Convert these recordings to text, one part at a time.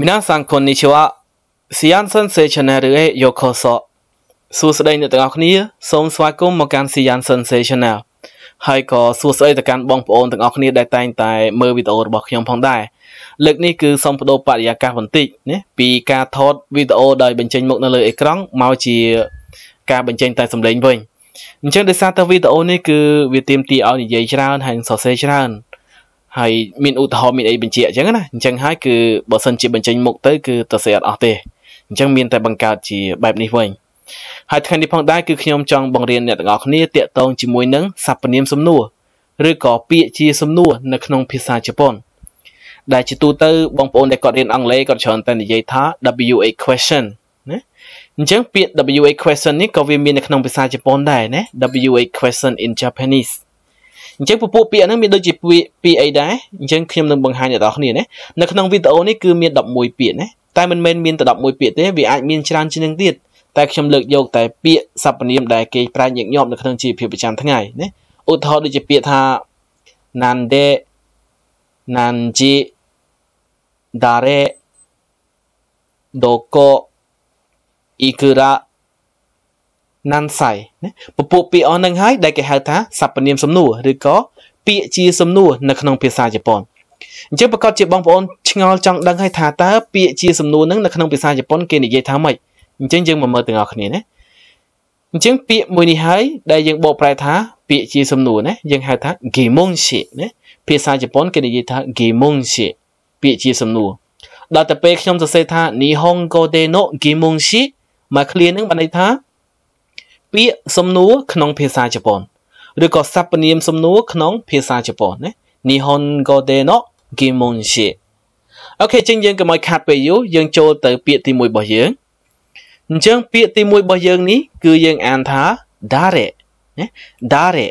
皆さんこんにちは Sian Sensei Channel ឬឯយកខសោសួស្តីអ្នកទាំងអស់គ្នា សូមស្វាគមន៍មកកាន់ Sian Sensei Channel ហើយក៏សួស្តីទៅកាន់បងប្អូនទាំងអស់គ្នាដែលតែងតែមើលវីដេអូរបស់ខ្ញុំផងដែរលើកនេះគឺសូមបដូរបរិយាកាសបន្តិចណាពីការថតវីដេអូដោយបញ្ចេញមុខនៅលើអេក្រង់មកជាការបញ្ចេញតែសំឡេងវិញអញ្ចឹងដោយសារតែវីដេអូនេះគឺវាទាមទារឲ្យនិយាយច្រើនហើយសរសេរច្រើនហើយមានឧទាហរណ៍មានអីបញ្ជាក់អញ្ចឹងណាអញ្ចឹងហើយគឺបើសិនជាបញ្ចេញមុខទៅគឺទៅសេះអត់អស់ទេអញ្ចឹងមានតែបង្កើតជាបែបនេះវិញហើយថ្ងៃនេះផងដែរគឺខ្ញុំចង់បង្រៀនអ្នកទាំងអស់គ្នាតាក់ទងជាមួយនឹងសព្វនាមសំណួរឬក៏ពាក្យជាសំណួរនៅក្នុងភាសាជប៉ុនដែលជាទូទៅបងប្អូនដែលគាត់រៀនអង់គ្លេសគាត់ច្រើនតែនិយាយថា WA question ណាអញ្ចឹងពាក្យ WA question នេះក៏វាមាននៅក្នុងភាសាជប៉ុនដែរណា WA question in Japanese អញ្ចឹងពពួកពាក្យហ្នឹងមានដូចជាពាក្យពាក្យអីដែរអញ្ចឹងខ្ញុំនឹងបង្ហាញអ្នកនរគ្នាណានៅក្នុងវីដេអូនេះគឺមាន11ពាក្យណាតែមិនមែនមានតែ11ពាក្យទេវាអាចមានច្រើនជាងទៀតតែខ្ញុំលើកយកតែពាក្យសព្វនាមដែលគេប្រើញឹកញាប់នៅក្នុងជីវភាពប្រចាំថ្ងៃណាឧទាហរណ៍ដូចជាពាក្យថា nande nanji dare doko ikura ណាន់សៃណាពពួកពាក្យអស់នឹងហើយដែលគេហៅថាសព្វនាមសំណួរឬក៏ពាក្យជា សំណួរនៅក្នុងភាសាជប៉ុនអញ្ចឹងប្រកាសជាបងប្អូនឆ្ងល់ចង់ដឹងហើយថាតើពាក្យជាសំណួរនឹងនៅក្នុងភាសាជប៉ុនគេនិយាយថាម៉េចអញ្ចឹងយើងមកមើលទាំងអស់គ្នាណាអញ្ចឹងពាក្យមួយនេះហើយដែលយើងបកប្រែថាពាក្យជា សំណួរណាយើងហៅថា gimonshi ណាភាសាជប៉ុនគេនិយាយថា gimonshi ពាក្យជា សំណួរដល់តែពេលខ្ញុំសរសេរថា Nihongo de no gimonshi មកឃ្លានឹងបានន័យថាពាក្យសំណួរក្នុងភាសាជប៉ុនឬក៏សព្វនាមសំណួរក្នុង ភាសាជប៉ុនណា Nihongo de no gimon shi អូខេចឹងយើងកុំឲ្យខាត់ពេលយូរយើងចូលទៅ ពាក្យទី1របស់យើងអញ្ចឹងពាក្យទី1របស់យើងនេះគឺយើងអានថា dare ណា dare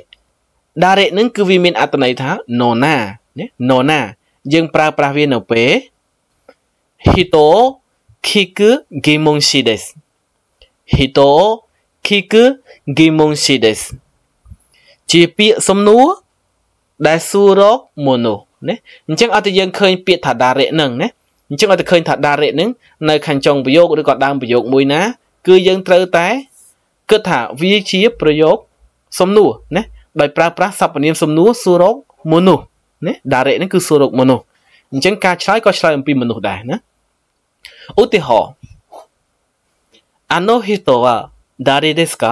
dare នឹងគឺវាមានអត្ថន័យថា nona ណា nona យើងប្រើប្រាស់វានៅពេល hito kiku gimon shi desu hito kiku gimonsides ជាពាក្យសំណួរដែលសួររកមនុស្សណាអញ្ចឹងអត់តែយើងឃើញពាក្យថាដារិនឹងណាអញ្ចឹងអត់តែឃើញថាដារិនឹងនៅខាងចុងប្រយោគឬក៏ដើមប្រយោគមួយណាគឺយើងត្រូវតែគិតថាវាជាប្រយោគសំណួរណាដោយប្រើប្រាស់សព្វនាមសំណួរសួររកមនុស្សណាដារិនឹងគឺសួររកមនុស្សអញ្ចឹងការឆ្លើយក៏ឆ្លើយអំពីមនុស្សដែរណាឧទាហរណ៍あの人は誰ですか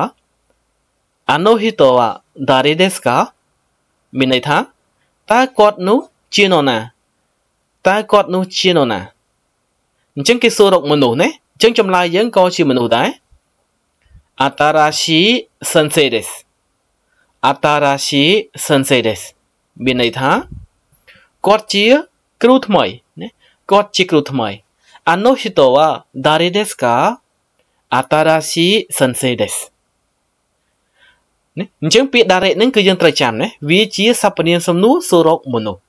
អានោះហិតោអាដារីដេសកាមានន័យថាតើគាត់នោះជានរណាតើគាត់នោះជានរណាអញ្ចឹងគេសួររកមនុស្សណាអញ្ចឹងចម្លើយយើងក៏ជាមនុស្សដែរអតារាស៊ីសិនសេដេសអតារាស៊ីសិនសេដេសមានន័យថាគាត់ជាគ្រូថ្មីណាគាត់ជាគ្រូថ្មីあの人は誰ですか新しい先生です。ណាអញ្ចឹងពាក្យដារេហ្នឹងគឺយើងត្រូវចាំណាវាជាសព្វនាមសំនួរសូរោគមនុស្ស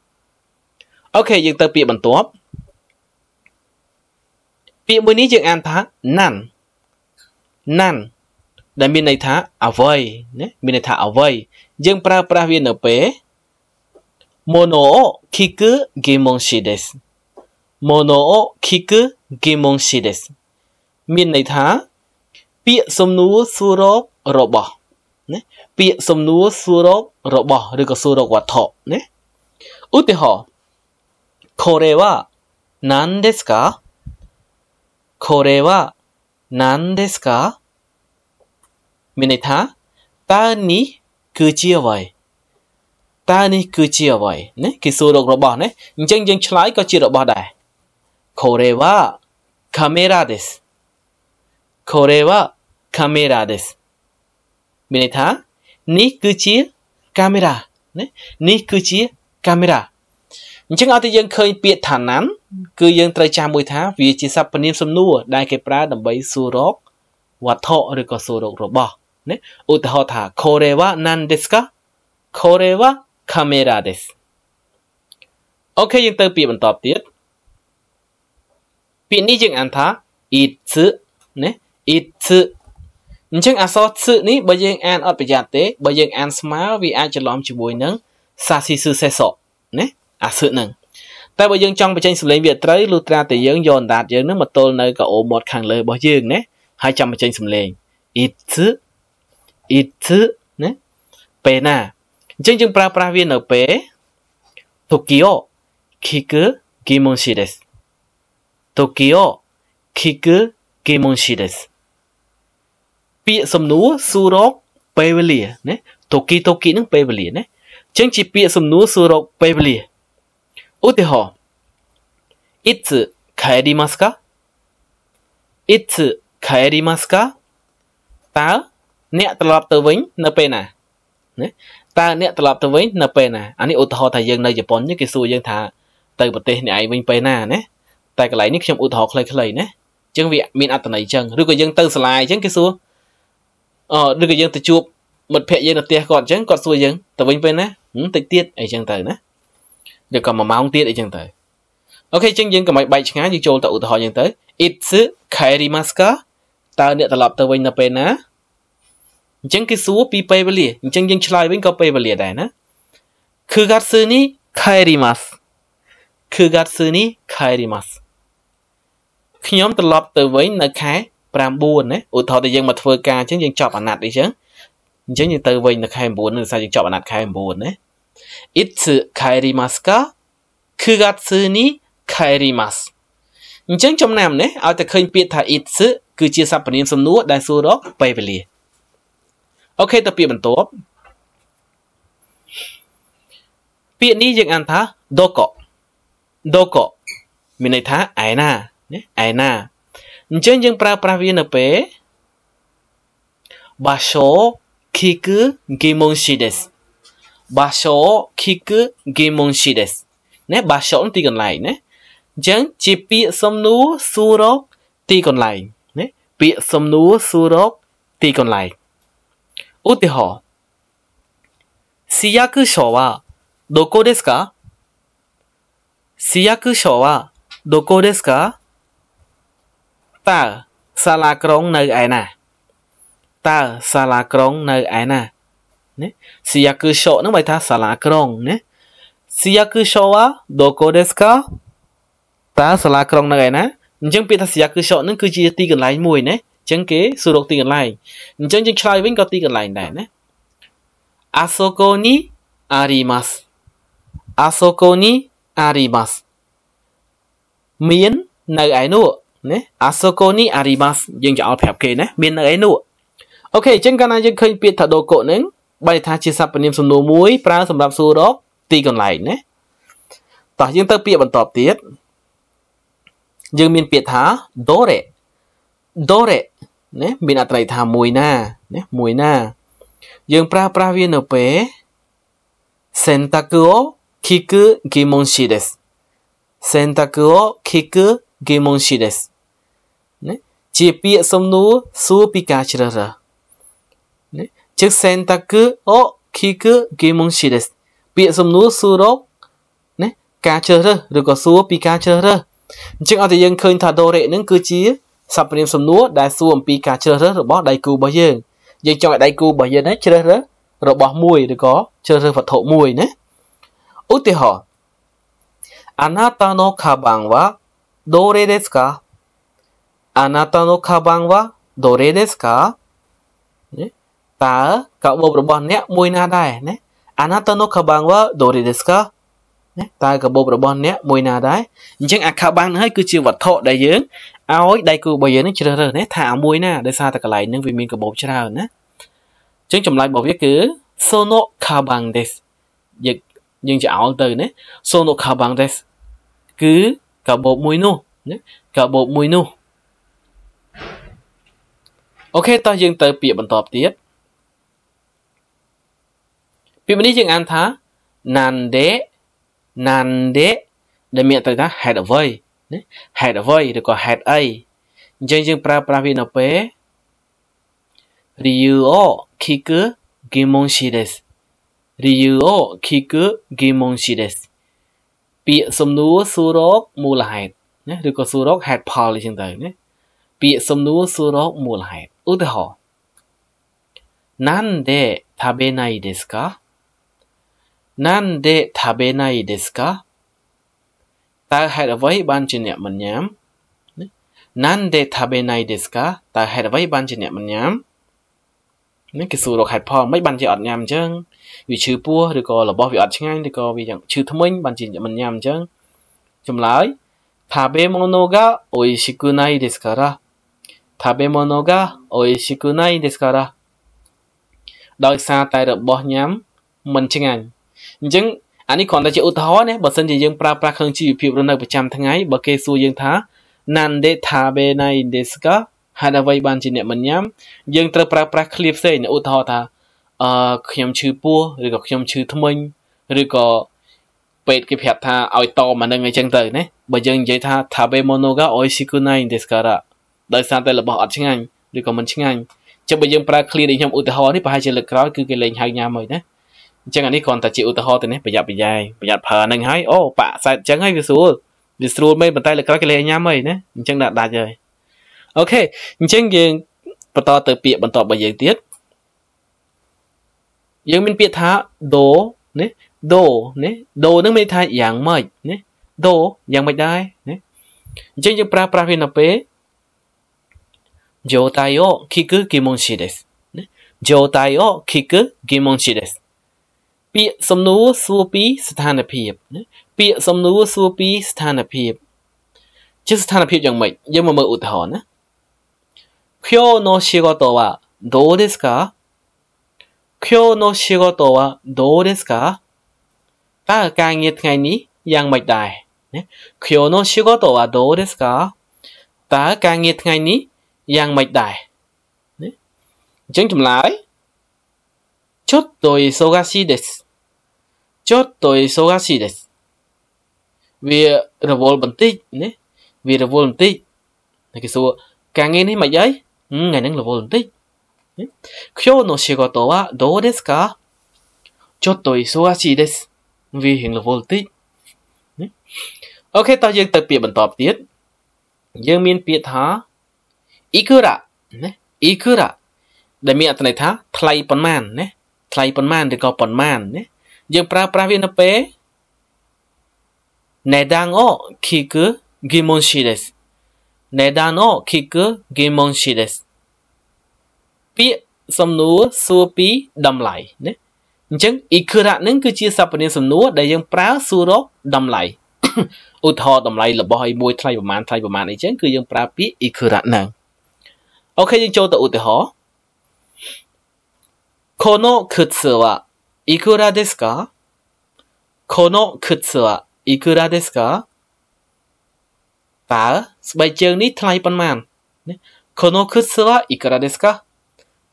អូខេយើងទៅពាក្យបន្ទាប់ពាក្យមួយនេះយើងអានថាណាន់ណាន់ដែលមានន័យថាអ្វីណាមានន័យថាអ្វីយើងប្រើប្រាស់វានៅពេល mono o kiku gimonshi desu mono o kiku gimonshi desu មានន័យថា ពាក្យសំនួរសួររករបស់ណាពាក្យសំណួរសួររករបស់ឬក៏សួររកវត្ថុណាឧទាហរណ៍これは何ですかこれは何ですかមានន័យថាតើនេះគឺជាអ្វីតើនេះគឺជាអ្វីណាគេសួររករបស់ណាអញ្ចឹងយើងឆ្លើយក៏ជារបស់ដែរこれはカメラですこれはカメラですមានន័យថានេះគឺជាកាមេរ៉ាណានេះគឺជាកាមេរ៉ាអញ្ចឹងឲ្យតែយើងឃើញពាក្យថាណាន់គឺយើងត្រូវចាំមួយថាវាជាសព្វនាមសំនួរដែលគេប្រើដើម្បីសួររកវត្ថុឬក៏សួររករបស់ណាឧទាហរណ៍ថា Kore wa nan desu ka Kore wa camera desu អូខេយើងទៅពាក្យបន្តទៀតពាក្យនេះយើងអានថា itsu ណា itsu អញ្ចឹងអក្សរសឺនេះបើយើងអានអត់ប្រយ័ត្នទេបើយើងអានស្មើវាអាចច្រឡំជាមួយនឹងសាស៊ីសឺសេសោណាអាសឺនឹងតែបើយើងចង់បញ្ចេញសម្លេងវាត្រូវលុះត្រាតែយើងយកអណ្ដាតយើងនឹងមកទល់នៅកោមត់ខាងលើរបស់យើងណាហើយចាំបញ្ចេញសម្លេងអ៊ីតអ៊ីតណាពេលណាអញ្ចឹងយើងប្រើប្រាស់វានៅពេលトキを聞く疑問詞です。時を聞く疑問詞です。ពាក្យសំនួរសួររកពេលវេលាណាតូគីតូគីនឹងពេលវេលាណាអញ្ចឹងជាពាក្យសំនួរសួររកពេលវេលាឧទាហរណ៍いつ帰りますかいつ帰りますかតើអ្នកត្រឡប់ទៅវិញនៅពេលណាណាតើអ្នកត្រឡប់ទៅវិញនៅពេលណាអានេះឧទាហរណ៍ថាយើងនៅជប៉ុនគេសួរយើងថាទៅប្រទេសអ្នកឯងវិញពេលណាណាតែកន្លែងនេះខ្ញុំឧទាហរណ៍ខ្លីៗណាអញ្ចឹងវាមានអត្ថន័យអញ្ចឹងឬក៏យើងទៅសាលាអញ្ចឹងគេសួរអឺឬក៏យើងទៅជួបមិត្តភ័ក្ដិយើងនៅផ្ទះគាត់អញ្ចឹងគាត់សួរយើងទៅវិញពេលណាតិចទៀតអីចឹងទៅណាឬក៏មួយម៉ោងទៀតអីចឹងទៅអូខេចឹងយើងកុំឲ្យបែកឆ្ងាយយើងចូលទៅឧទាហរណ៍ចឹងទៅ it's kairimas ka តើអ្នកត្រឡប់ទៅវិញនៅពេលណាអញ្ចឹងគឺសួរពីពេលវេលាអញ្ចឹងយើងឆ្លើយវិញក៏ពេលវេលាដែរណាគឺកាត់ស៊ឺនេះ kairimas គឺកាត់ស៊ឺនេះ kairimas ខ្ញុំត្រឡប់ទៅវិញនៅខែ9ណាឧទាហរណ៍តែយើងមកធ្វើការអញ្ចឹងយើងចប់អាណត្តិអីចឹងអញ្ចឹងយើងទៅវិញនៅខែ9នេះសារយើងចប់អាណត្តិខែ9ណា It's kairimasu ka 9月に帰りますអញ្ចឹងចំណាំនេះឲ្យតែឃើញពាក្យថា it's គឺជាសព្វនាមសំនួរដែលសួររកពេលវេលាអូខេតទៅពាក្យបន្ទាប់ពាក្យនេះយើងអានថា doko doko មានន័យថាឯណាណាឯណាអញ្ចឹងយើងប្រើប្រាស់វានៅពេល場所聞く疑問詞です場所聞く疑問詞ですណា場所ទីកន្លែងណាអញ្ចឹងជាពាក្យសំនួរសួររកទីកន្លែងណាពាក្យសំនួរសួររកទីកន្លែងឧទាហរណ៍市役所はどこですか市役所はどこですかតើសាលាក្រុងនៅឯណាតើសាលាក្រុងនៅឯណាណាសៀគឺឈោហ្នឹងបើថាសាលាក្រុងណាសៀគឺឈោはどこですかតើសាលាក្រុងនៅឯណាអញ្ចឹងពាក្យថាសៀគឺឈោហ្នឹងគឺជាទីកន្លែងមួយណាអញ្ចឹងគេសួររកទីកន្លែងអញ្ចឹងយើងឆ្លើយវិញក៏ទីកន្លែងដែរណាあそこにありますあそこにありますមាននៅឯនោះណាអាសូកូនីអារីម៉ាសយើងចោលប្រាប់គេណាមាននៅអីនោះអូខេអញ្ចឹងកាលណាយើងឃើញពាក្យថាដូកូនឹងបែរថាជាសព្វនាមសំណួរមួយប្រើសម្រាប់សួររកទីកន្លែងណាតោះយើងទៅពាក្យបន្តទៀតយើងមានពាក្យថា dore dore ណាមានអត្ថន័យថាមួយណាណាមួយណា យើងប្រើប្រាស់វានៅពេល選択を聞く疑問詞です選択を聞く疑問詞ですជាពាក្យសំណួរសួរពីការជ្រើសរើសណាជឹកសេនតាគឺអូគីគឺគីមុនស៊ីដេសពាក្យសំណួរសួររកណាការជ្រើសរើសឬក៏សួរពីការជ្រើសរើសអញ្ចឹងអត់តែយើងឃើញ ថាដូរេនឹងគឺជាសព្វនាមសំណួរដែលសួរអំពីការជ្រើសរើសរបស់ដៃគូរបស់យើងយើងចង់ឲ្យដៃគូរបស់យើងជ្រើសរើសរបស់មួយឬក៏ជ្រើសរើសវត្ថុមួយណាឧទាហរណ៍あなたのカバンはどれですかあなたのカバンはどれですかね。តើកាបូបរបស់អ្នកមួយណាដែរណាអាណាតាណូកាបាងវ៉ាដូរីដេសកាណាតើកាបូបរបស់អ្នកមួយណាដែរអញ្ចឹងអាកាបាងហ្នឹងហើយគឺជាវត្ថុដែលយើងឲ្យដៃគូរបស់យើងនឹងជ្រើសរើសណាថាអាមួយណាដោយសារតែកន្លែងហ្នឹងវាមានកាបូបច្រើនណាអញ្ចឹងចម្លើយរបស់វាគឺសូណូកាបាងដេសយើងយើងចោលទៅណាសូណូកាបាងដេសគឺកាបូបមួយនោះណាកាបូបមួយនោះអូខេតោះយើងទៅពាក្យបន្តទៀតពាក្យនេះយើងអានថា nande nande ដែលមានទៅថាហេតុអ្វីណាហេតុអ្វីឬក៏ហេតុអីអញ្ចឹងយើង ប្រើប្រាស់វានៅពេល理由を聞く疑問詞です。理由を聞く疑問詞です。ពាក្យសំណួរសួររក មូលហេតុណាឬក៏សួររកហេតុផលអីចឹងទៅណាពាក្យសំណួរសួររកមូលហេតុឧទាហរណ៍なんで食べないですかなんで食べないですかតើហេតុអ្វីបានជាអ្នកមិនញ៉ាំなんで食べないですかតើហេតុអ្វីបានជាអ្នកមិនញ៉ាំនេះគេសួររកហេតុផលមិនបានជាអត់ញ៉ាំអញ្ចឹងវាឈឺពោះឬក៏របស់វាអត់ឆ្ងាញ់ឬក៏វាយ៉ាងឈឺធ្មេញបានជាមិនញ៉ាំអញ្ចឹងចម្លើយ食べ物が美味しくないですから食べ物が美味しくないですからដោយសារតែរបស់ញ៉ាំមិនឆ្ងាញ់អញ្ចឹងអានេះគ្រាន់តែជាឧទាហរណ៍ណាបើសិនជាយើងប្រើប្រាស់ក្នុងជីវភាពរស់នៅប្រចាំថ្ងៃបើគេសួរយើងថា nande thabe nai desu ka ហើយអ្វីបានជាអ្នកមិនញ៉ាំយើងត្រូវប្រើប្រាស់ឃ្លាផ្សេងឧទាហរណ៍ថាអឺខ្ញុំឈឺពោះឬក៏ខ្ញុំឈឺធ្មេញឬក៏ពេទ្យគេប្រាប់ថាឲ្យតមកនឹងអីចឹងទៅណាបើយើងនិយាយថា tabe mono ga oishiku nai desu kara ដោយសារតែរបស់អត់ឆ្ងាញ់ឬក៏មិនឆ្ងាញ់ចុះបើយើងប្រើ clear នេះខ្ញុំឧទាហរណ៍នេះប្រហែលជាលើកក្រោយគឺគេលេងហៅញ៉ាំហើយណាអញ្ចឹងអានេះគ្រាន់តែជាឧទាហរណ៍ទៅនេះប្រយ័ត្នប្រយែងប្រយ័ត្នប្រើហ្នឹងហើយអូប៉ាក់សែតអញ្ចឹងហើយវាស្រួលវាស្រួលមែនប៉ុន្តែលើកក្រោយគេលេងញ៉ាំហើយណាអញ្ចឹងដាក់ដាច់ហើយអូខេអញ្ចឹងយើងបន្តទៅពាក្យបន្តរបស់យើងទៀតយើងមានពាក្យថាដូណាដូណាដូនឹងមានថាយ៉ាងម៉េចណាដូយ៉ាងម៉េចដែរណាអញ្ចឹងយើងប្រើប្រាស់វានៅពេល状態を聞く疑問詞です。状態を聞く疑問詞です。ピア、そのうすうぴ、スタンピープ。ピア、そのうすうぴ、スタンピープ。ちスタンピープじゃんまい。やままうたはね。今日の仕事はどうですか今日の仕事はどうですかバーガンゲットに、やんまいだい。今日の仕事はどうですかバーガンゲットに、យ៉ាងម៉េចដែរណាអញ្ចឹងចម្លើយちょっと忙しいですちょっと忙しいですវារវល់បន្តិចណាវារវល់បន្តិចតែគេសួរការងារនេះម៉េចអីថ្ងៃហ្នឹងរវល់បន្តិច今日の仕事はどうですかちょっと忙しいですវារៀងរវល់បន្តិចអូខេតោះយើងទៅពាក្យបន្តទៀតយើងមានពាក្យថាអ៊ីគូរ៉ាណាអ៊ីគូរ៉ាដែលមានអត្ថន័យថាថ្លៃប៉ុន្មានណាថ្លៃប៉ុន្មានឬក៏ប៉ុន្មានណាយើងប្រើប្រាស់វានៅពេល値段を聞く疑問詞です値段を聞く疑問詞ですពាក្យសំណួរសួរពីតម្លៃណាអញ្ចឹងអ៊ីគូរ៉ានឹងគឺជាសព្វនាមសំណួរដែលយើងប្រើសួររកតម្លៃឧទាហរណ៍តម្លៃរបស់ឲ្យមួយថ្លៃប្រមាណថ្លៃប្រមាណអីចឹងគឺយើងប្រើពាក្យអ៊ីគូរ៉ាហ្នឹង OK, ちょうど打てほこの靴はいくらですかこの靴はいくらですかばあ、すばいちゅうにたいぱんまん。この靴はいくらですか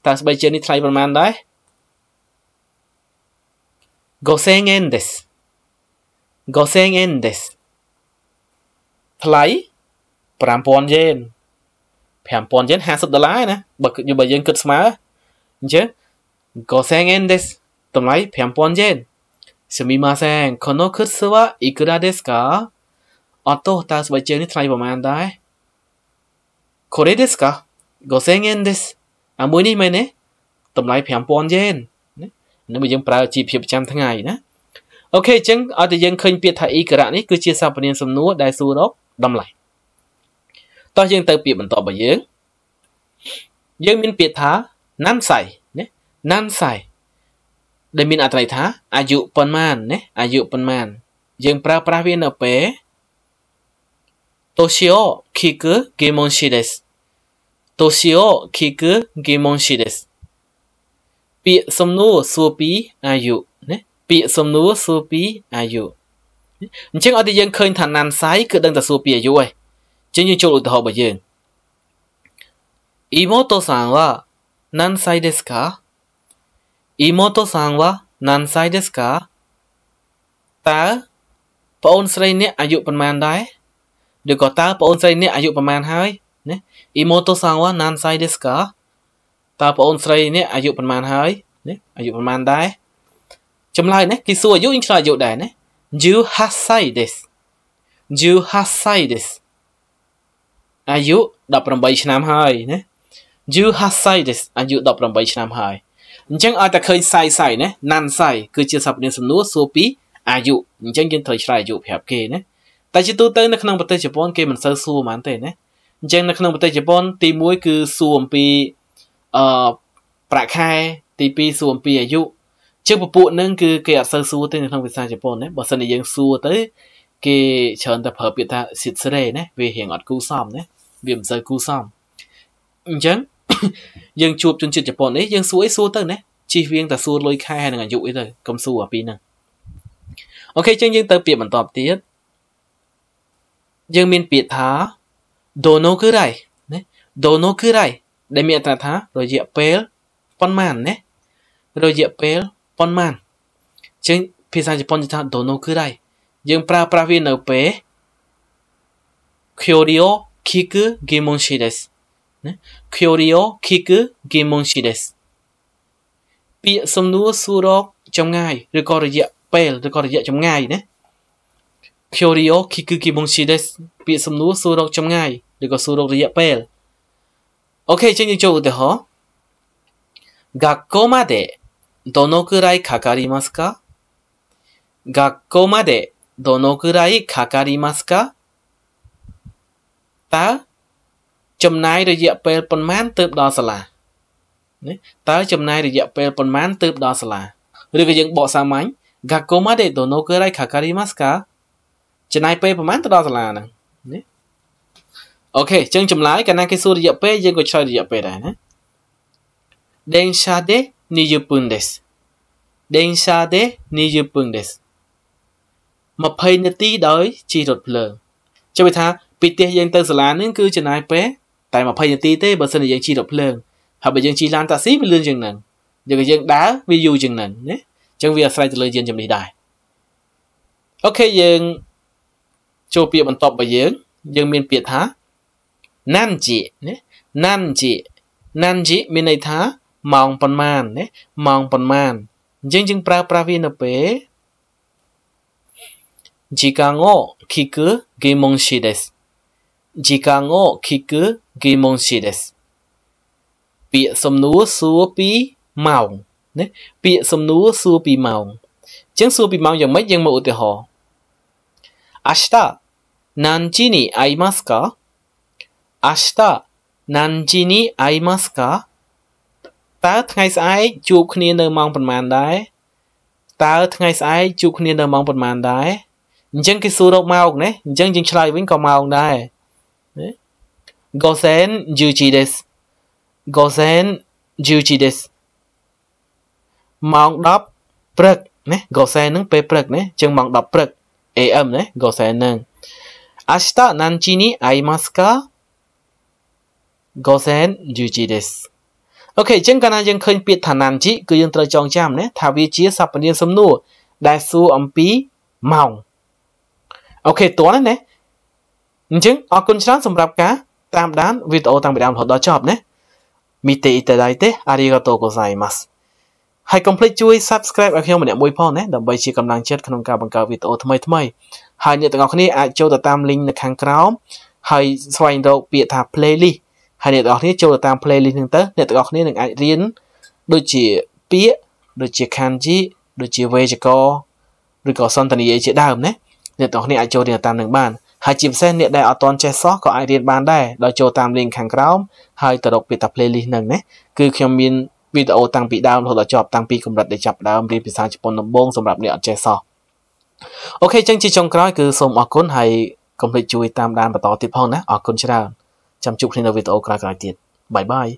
たすばいちゅうにたいぱんまんだい五千円です。五千円です。フライプランポンジェーン。5000 yen 50ដុល្លារណាបើបើយើងគិតស្មើអញ្ចឹងក៏សែង yen ですតម្លៃ5000 yen すみませんこの靴はいくらですかអត់ទោះតើស្បែកជើងនេះថ្លៃប្រមាណដែរこれですか5000 yen ですអាមួយនេះមែនទេតម្លៃ5000 yen ណានេះយើងប្រើជីវភាពប្រចាំថ្ងៃណាអូខេអញ្ចឹងឲ្យតែយើងឃើញពាក្យថាអ៊ីការៈនេះគឺជាសព្វនាមសំនួរដែលសួររកតម្លៃតោះយើងទៅពាក្យបន្តរបស់យើងយើងមានពាក្យថា nansai ណា nansai ដែលមាន អត្ថន័យថាអាយុប៉ុន្មានណាអាយុប៉ុន្មាន យើង ប្រើប្រាស់វានៅពេល toshio kiku gimonshi desu toshio kiku gimonshi desu ពាក្យសំណួរសួរពីអាយុណាពាក្យសំណួរសួរពីអាយុអញ្ចឹងអត់ទីយើងឃើញថាណាន់សៃគឺដឹងតែសួរពីអាយុឯងចឹងយើងចូលឧទាហរណ៍របស់យើង妹さんは何歳ですか妹さんは何歳ですかតើប្អូនស្រីអ្នកអាយុប៉ុន្មានដែរឬក៏តើប្អូនស្រីអ្នកអាយុប៉ុន្មានហើយណាអ៊ីម៉ូតូសាវ៉ាណានសៃដេសកាតើប្អូនស្រីអ្នកអាយុប៉ុន្មានហើយណាអាយុប៉ុន្មានដែរចម្លើយនេះគេសួរអាយុយើងឆ្លើយអាយុដែរណា18歳です18歳ですអាយុ18ឆ្នាំហើយណា you has say this អាយុ18ឆ្នាំហើយអញ្ចឹងឲ្យតែឃើញសាយសាយណាណាន់សាយគឺជាសព្ទនាមសំនួរសួរពីអាយុអញ្ចឹងយើងត្រូវឆ្លើយអាយុប្រាប់គេណាតែជាទូទៅនៅក្នុងប្រទេសជប៉ុនគេមិនសូវសួរហ្មងទេណាអញ្ចឹងនៅក្នុងប្រទេសជប៉ុនទី1គឺសួរអំពីអឺប្រាក់ខែទី2សួរអំពីអាយុជាងពពួកនឹងគឺគេអត់សូវសួរទេនៅក្នុងភាសាជប៉ុនណាបើសិនជាយើងសួរទៅគេច្រើនតែប្រើពាក្យថាសិទ្ធិសេរីណាវារៀងអត់គូសមណាវាមិនសូវគូសមអញ្ចឹងយើងជួបជនជាតិជប៉ុននេះយើងសួរអីសួរទៅណាជិះវៀងតែសួរលុយខែហើយនឹងអាយុអីទៅកុំសួរអាពីហ្នឹងអូខេអញ្ចឹងយើងទៅពាក្យបន្តទៀតយើងមានពាក្យថាដូណូគឺរៃណាដូណូគឺរៃដែលមានអត្ថន័យថា រយៈពេលប៉ុន្មានណារយៈពេលប៉ុន្មានអញ្ចឹងភាសាជប៉ុនគេថាដូណូគឺរៃយើងប្រើប្រាស់វានៅពេល curio kiku gimonshi ですណា curio kiku gimonshi ですពាក្យសំណួរសួររកចម្ងាយឬក៏រយៈពេលឬក៏រយៈចម្ងាយណា curio kiku gimonshi ですពាក្យសំណួរសួររកចម្ងាយឬក៏សួររករយៈពេលអូខេចឹងយើងចូលឧទាហរណ៍学校までどのくらいかかりますか学校までどのくらいかかりますかតើចំណាយរយៈពេលប៉ុន្មានទើបដល់សាលាណាតើចំណាយរយៈពេលប៉ុន្មានទើបដល់សាលាឬក៏យើងបកសាមញ្ញ学校までどのくらいかかりますかចំណាយពេលប្រហែលទៅដល់សាលាហ្នឹងណាអូខេចឹងចម្លើយកាលណាគេសួររយៈពេលយើងក៏ឆ្លើយរយៈពេលដែរណា電車で20分です電車で20分です20នាទីដោយជិះរថភ្លើងចុះវាថាពីផ្ទះយើងទៅសាលានេះគឺចំណាយពេលតែ20នាទីទេបើសិនជាយើងជិះរថភ្លើងហើយបើយើងជិះឡានតាក់ស៊ីវាលឿនជាងហ្នឹងយើងយើងដើរវាយូរជាងហ្នឹងណាអញ្ចឹងវាអាស្រ័យទៅលើយានជំនិះដែរអូខេយើងចូលពាក្យបន្ទាប់របស់យើង យើងមានពាក្យថាណាំជីណាណាំជីណាំជីមានន័យថាម៉ោងប៉ុន្មានណាម៉ោងប៉ុន្មានអញ្ចឹងយើងប្រើប្រាស់វានៅពេល時間を聞く疑問詞です。時間を聞く疑問詞です。ពាក្យសំណួរសួរពីម៉ោងណាពាក្យសំណួរសួរពីម៉ោងអញ្ចឹងសួរពីម៉ោងយ៉ាងម៉េចយើងមើលឧទាហរណ៍明日何時に会いますか明日何時に会いますかតើថ្ងៃស្អែកជួបគ្នានៅម៉ោងប៉ុន្មានដែរតើថ្ងៃស្អែកជួបគ្នានៅម៉ោងប៉ុន្មានដែរអញ្ចឹងគេសួររកមកណាអញ្ចឹងយើងឆ្លើយវិញក៏មកដែរណា Gosen Juji des Gosen Juji des ម៉ោង10ព្រឹកណា Gosen ហ្នឹងពេលព្រឹកណាជាងម៉ោង10ព្រឹក AM ណា Gosen ហ្នឹង明日何時に会いますか5010時ですអូខេអញ្ចឹងកាលណាយើងឃើញពាក្យថាណាំជីគឺយើងត្រូវចងចាំណាថាវាជាសព្វនាមសំណួរដែលសួរអំពីម៉ោងអូខេតោះណាអញ្ចឹងអរគុណច្រើនសម្រាប់ការតាមដានវីដេអូតាំងពីដើមរហូតដល់ចប់ណាមីតេអ៊ីតដៃទេអារីហ្គាតូហ្គូសាយម៉ាស់ហើយកុំភ្លេចជួយ Subscribe ឲ្យខ្ញុំម្នាក់មួយផងណាដើម្បីជាកម្លាំងចិត្តក្នុងការបង្កើតវីដេអូថ្មីថ្មីហើយអ្នកទាំងអស់គ្នាអាចចូលទៅតាម link នៅខាងក្រោមហើយស្វែងរកពាក្យថា playlist ហើយអ្នកទាំងអស់គ្នាចូលទៅតាម playlist ហ្នឹងទៅអ្នកទាំងអស់គ្នានឹងអាចរៀនដូចជាពាក្យដូចជា kanji ដូចជាវេយ្យាករណ៍ឬក៏សន្ទនាជាដើមណាអ្នកទាំងនេះអាចចូលរៀនតាមនឹងបានហើយជាពិសេសអ្នកដែលអត់ទាន់ចេះសោះក៏អាចរៀនបានដែរដោយចូលតាម link ខាងក្រោមហើយទៅរកពាក្យថា playlist នឹងណាគឺខ្ញុំមានវីដេអូតាំងពីដើមរហូតដល់ចប់តាំងពីកម្រិតដែលចាប់ដើមរៀនភាសាជប៉ុនដំបូងសម្រាប់អ្នកអត់ចេះសោះអូខេចឹងជាចុងក្រោយគឺសូមអរគុណហើយកុំភ្លេចជួយតាមដានបន្តទៀតផងណាអរគុណច្រើនចាំជួបគ្នានៅវីដេអូក្រោយៗទៀតបាយបាយ